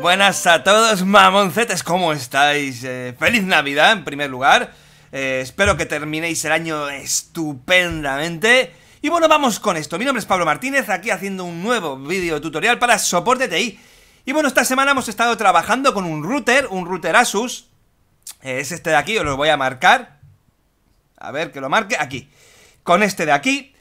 buenas a todos, mamoncetes, ¿cómo estáis? Eh, feliz Navidad en primer lugar. Eh, espero que terminéis el año estupendamente. Y bueno, vamos con esto. Mi nombre es Pablo Martínez, aquí haciendo un nuevo vídeo tutorial para soporte TI. Y bueno, esta semana hemos estado trabajando con un router, un router Asus. Eh, es este de aquí, os lo voy a marcar. A ver que lo marque, aquí. Con este de aquí.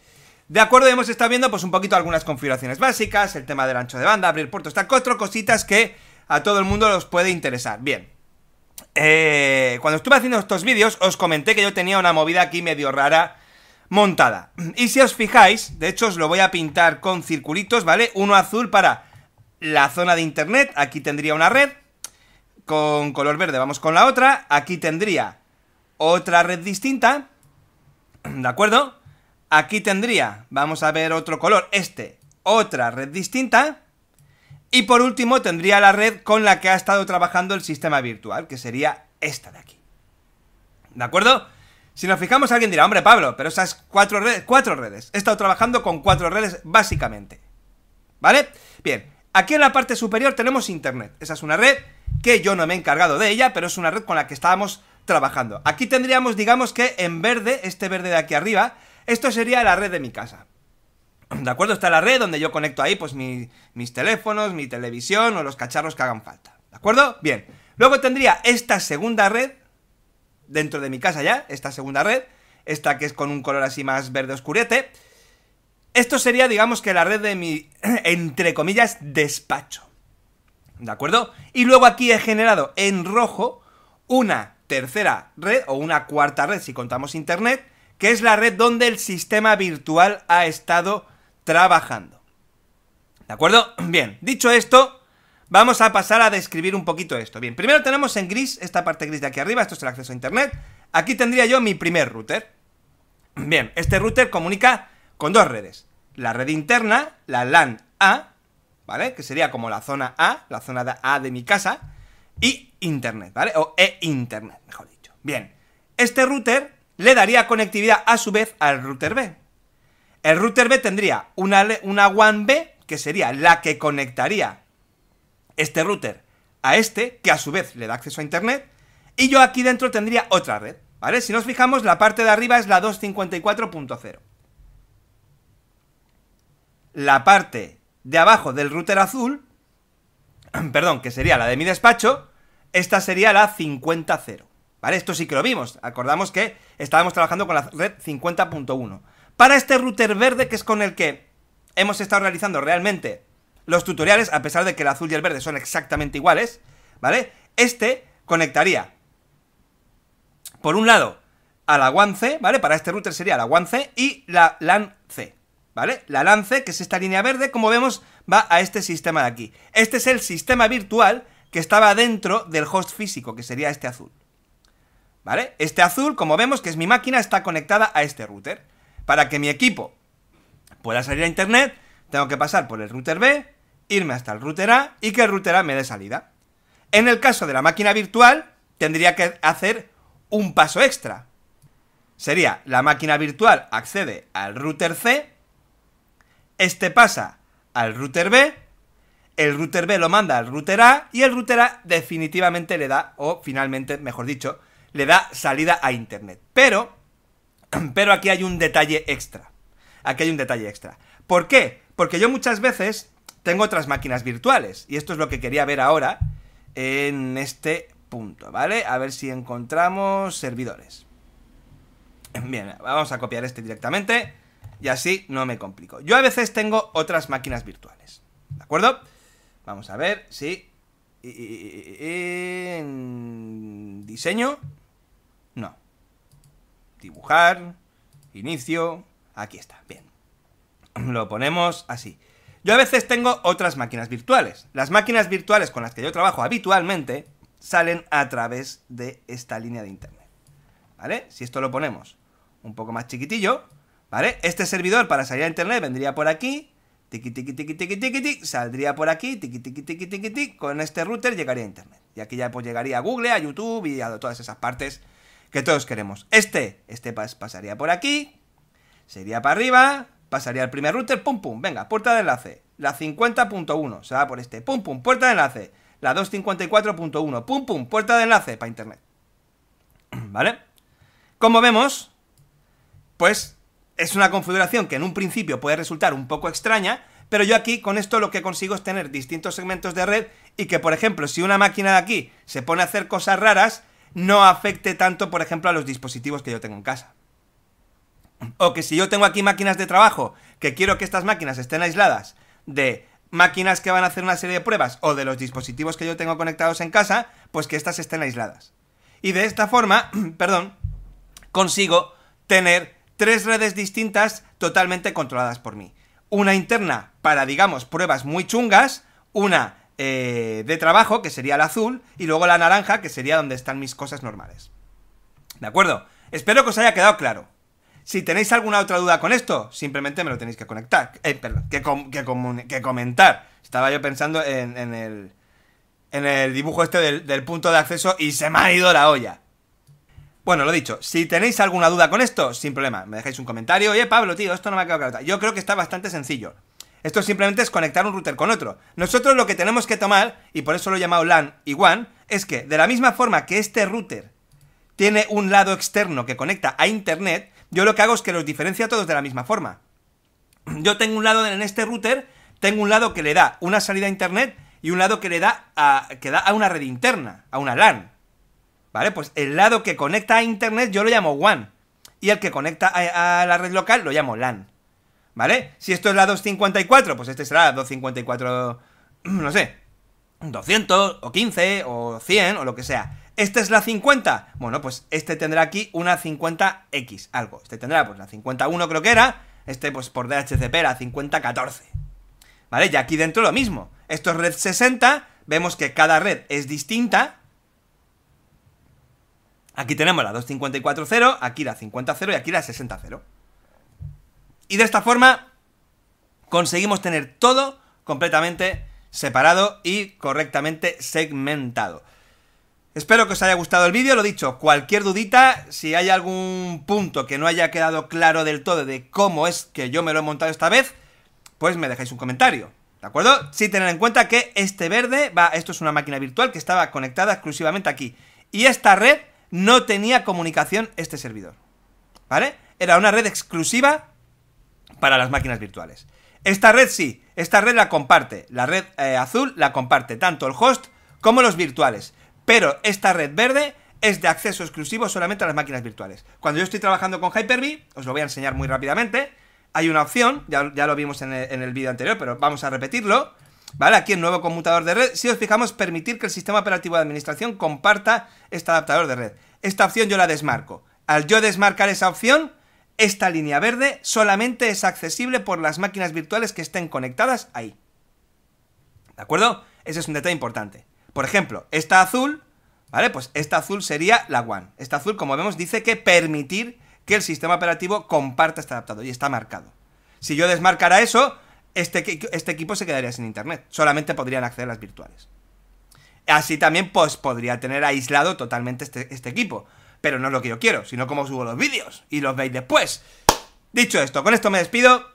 De acuerdo, hemos estado viendo pues un poquito algunas configuraciones básicas, el tema del ancho de banda, abrir puertos, estas cuatro cositas que a todo el mundo los puede interesar. Bien. Eh, cuando estuve haciendo estos vídeos os comenté que yo tenía una movida aquí medio rara montada. Y si os fijáis, de hecho os lo voy a pintar con circulitos, ¿vale? Uno azul para la zona de internet, aquí tendría una red, con color verde vamos con la otra, aquí tendría otra red distinta, ¿de acuerdo? Aquí tendría, vamos a ver otro color, este, otra red distinta, y por último tendría la red con la que ha estado trabajando el sistema virtual, que sería esta de aquí. ¿De acuerdo? Si nos fijamos alguien dirá, hombre Pablo, pero esas cuatro redes, cuatro redes. He estado trabajando con cuatro redes básicamente. ¿Vale? Bien, aquí en la parte superior tenemos Internet. Esa es una red que yo no me he encargado de ella, pero es una red con la que estábamos trabajando. Aquí tendríamos, digamos que en verde, este verde de aquí arriba, esto sería la red de mi casa. ¿De acuerdo? Está la red donde yo conecto ahí pues mis teléfonos, mi televisión o los cacharros que hagan falta. ¿De acuerdo? Bien. Luego tendría esta segunda red, dentro de mi casa ya, esta segunda red, esta que es con un color así más verde oscurete. Esto sería, digamos que la red de mi, entre comillas, despacho. ¿De acuerdo? Y luego aquí he generado en rojo una tercera red o una cuarta red si contamos internet, que es la red donde el sistema virtual ha estado trabajando. ¿De acuerdo? Bien, dicho esto, vamos a pasar a describir un poquito esto. Bien, primero tenemos en gris esta parte gris de aquí arriba, esto es el acceso a Internet. Aquí tendría yo mi primer router. Bien, este router comunica con dos redes. La red interna, la LAN A, ¿vale? Que sería como la zona A, la zona A de mi casa, y Internet, ¿vale? O E-Internet, mejor dicho. Bien, este router le daría conectividad a su vez al router B. El router B tendría una, una WAN B, que sería la que conectaría este router a este, que a su vez le da acceso a Internet, y yo aquí dentro tendría otra red, ¿vale? Si nos fijamos, la parte de arriba es la 254.0. La parte de abajo del router azul, perdón, que sería la de mi despacho, esta sería la 50.0. ¿Vale? Esto sí que lo vimos. Acordamos que estábamos trabajando con la red 50.1 para este router verde que es con el que hemos estado realizando realmente los tutoriales, a pesar de que el azul y el verde son exactamente iguales, ¿vale? Este conectaría, por un lado, a la WAN ¿vale? Para este router sería la WAN y la LAN C, ¿vale? La LAN C, que es esta línea verde, como vemos, va a este sistema de aquí. Este es el sistema virtual que estaba dentro del host físico, que sería este azul, ¿vale? Este azul, como vemos, que es mi máquina, está conectada a este router. Para que mi equipo pueda salir a internet, tengo que pasar por el router B, irme hasta el router A y que el router A me dé salida. En el caso de la máquina virtual, tendría que hacer un paso extra. Sería la máquina virtual accede al router C, este pasa al router B, el router B lo manda al router A y el router A definitivamente le da, o finalmente, mejor dicho, le da salida a Internet. Pero Pero aquí hay un detalle extra. Aquí hay un detalle extra. ¿Por qué? Porque yo muchas veces tengo otras máquinas virtuales. Y esto es lo que quería ver ahora en este punto, ¿vale? A ver si encontramos servidores. Bien, vamos a copiar este directamente y así no me complico. Yo a veces tengo otras máquinas virtuales, ¿de acuerdo? Vamos a ver si... En diseño... No, dibujar, inicio, aquí está, bien. Lo ponemos así. Yo a veces tengo otras máquinas virtuales. Las máquinas virtuales con las que yo trabajo habitualmente salen a través de esta línea de internet. ¿Vale? Si esto lo ponemos un poco más chiquitillo, ¿vale? Este servidor para salir a internet vendría por aquí, tiqui tiqui tiqui tiqui tiqui saldría por aquí, tiqui tiqui tiqui tiqui tiqui, con este router llegaría a internet. Y aquí ya pues llegaría a Google, a YouTube y a todas esas partes que todos queremos. Este, este pasaría por aquí, sería para arriba, pasaría al primer router, pum pum, venga, puerta de enlace. La 50.1 se va por este, pum pum, puerta de enlace. La 254.1, pum pum, puerta de enlace para internet. ¿Vale? Como vemos, pues es una configuración que en un principio puede resultar un poco extraña, pero yo aquí con esto lo que consigo es tener distintos segmentos de red y que, por ejemplo, si una máquina de aquí se pone a hacer cosas raras, no afecte tanto, por ejemplo, a los dispositivos que yo tengo en casa. O que si yo tengo aquí máquinas de trabajo, que quiero que estas máquinas estén aisladas de máquinas que van a hacer una serie de pruebas o de los dispositivos que yo tengo conectados en casa, pues que estas estén aisladas. Y de esta forma, perdón, consigo tener tres redes distintas totalmente controladas por mí. Una interna para, digamos, pruebas muy chungas, una eh, de trabajo, que sería el azul, y luego la naranja, que sería donde están mis cosas normales. ¿De acuerdo? Espero que os haya quedado claro. Si tenéis alguna otra duda con esto, simplemente me lo tenéis que conectar. Eh, perdón, que, comentar. Estaba yo pensando en, el, en el dibujo este del, del punto de acceso y se me ha ido la olla. Bueno, lo dicho, si tenéis alguna duda con esto, sin problema, me dejáis un comentario. Oye, Pablo, tío, esto no me ha quedado claro. Yo creo que está bastante sencillo. Esto simplemente es conectar un router con otro. Nosotros lo que tenemos que tomar, y por eso lo he llamado LAN y WAN, es que de la misma forma que este router tiene un lado externo que conecta a Internet, yo lo que hago es que los diferencia a todos de la misma forma. Yo tengo un lado en este router, tengo un lado que le da una salida a Internet y un lado que le da a, que da a una red interna, a una LAN. ¿Vale? Pues el lado que conecta a Internet yo lo llamo WAN. Y el que conecta a la red local lo llamo LAN. ¿Vale? Si esto es la 254, pues este será la 254, no sé, 200 o 15 o 100 o lo que sea. ¿Esta es la 50? Bueno, pues este tendrá aquí una 50X, algo. Este tendrá pues la 51 creo que era, este pues por DHCP la 5014. ¿Vale? Y aquí dentro lo mismo. Esto es red 60, vemos que cada red es distinta. Aquí tenemos la 254.0, aquí la 50.0 y aquí la 60.0. Y de esta forma conseguimos tener todo completamente separado y correctamente segmentado. Espero que os haya gustado el vídeo, lo dicho, cualquier dudita, si hay algún punto que no haya quedado claro del todo de cómo es que yo me lo he montado esta vez, pues me dejáis un comentario, ¿de acuerdo? Sí tener en cuenta que este verde, va, esto es una máquina virtual que estaba conectada exclusivamente aquí, y esta red no tenía comunicación este servidor, ¿vale? Era una red exclusiva para las máquinas virtuales. Esta red sí, esta red la comparte, la red eh, azul la comparte tanto el host como los virtuales, pero esta red verde es de acceso exclusivo solamente a las máquinas virtuales. Cuando yo estoy trabajando con Hyper-V, os lo voy a enseñar muy rápidamente, hay una opción, ya, ya lo vimos en el, vídeo anterior, pero vamos a repetirlo, ¿Vale? Aquí en nuevo conmutador de red, si os fijamos, permitir que el sistema operativo de administración comparta este adaptador de red. Esta opción yo la desmarco. Al yo desmarcar esa opción, esta línea verde solamente es accesible por las máquinas virtuales que estén conectadas ahí. ¿De acuerdo? Ese es un detalle importante. Por ejemplo, esta azul, ¿vale? Pues esta azul sería la One. Esta azul, como vemos, dice que permitir que el sistema operativo comparta este adaptador y está marcado. Si yo desmarcara eso, este, este equipo se quedaría sin internet. Solamente podrían acceder las virtuales. Así también, pues podría tener aislado totalmente este, este equipo pero no es lo que yo quiero, sino cómo subo los vídeos y los veis después. Dicho esto, con esto me despido.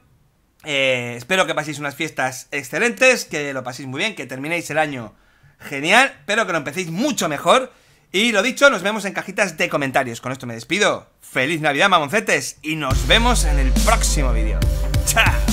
Eh, espero que paséis unas fiestas excelentes, que lo paséis muy bien, que terminéis el año genial, pero que lo empecéis mucho mejor. Y lo dicho, nos vemos en cajitas de comentarios. Con esto me despido. Feliz Navidad, mamoncetes, y nos vemos en el próximo vídeo. ¡Chao!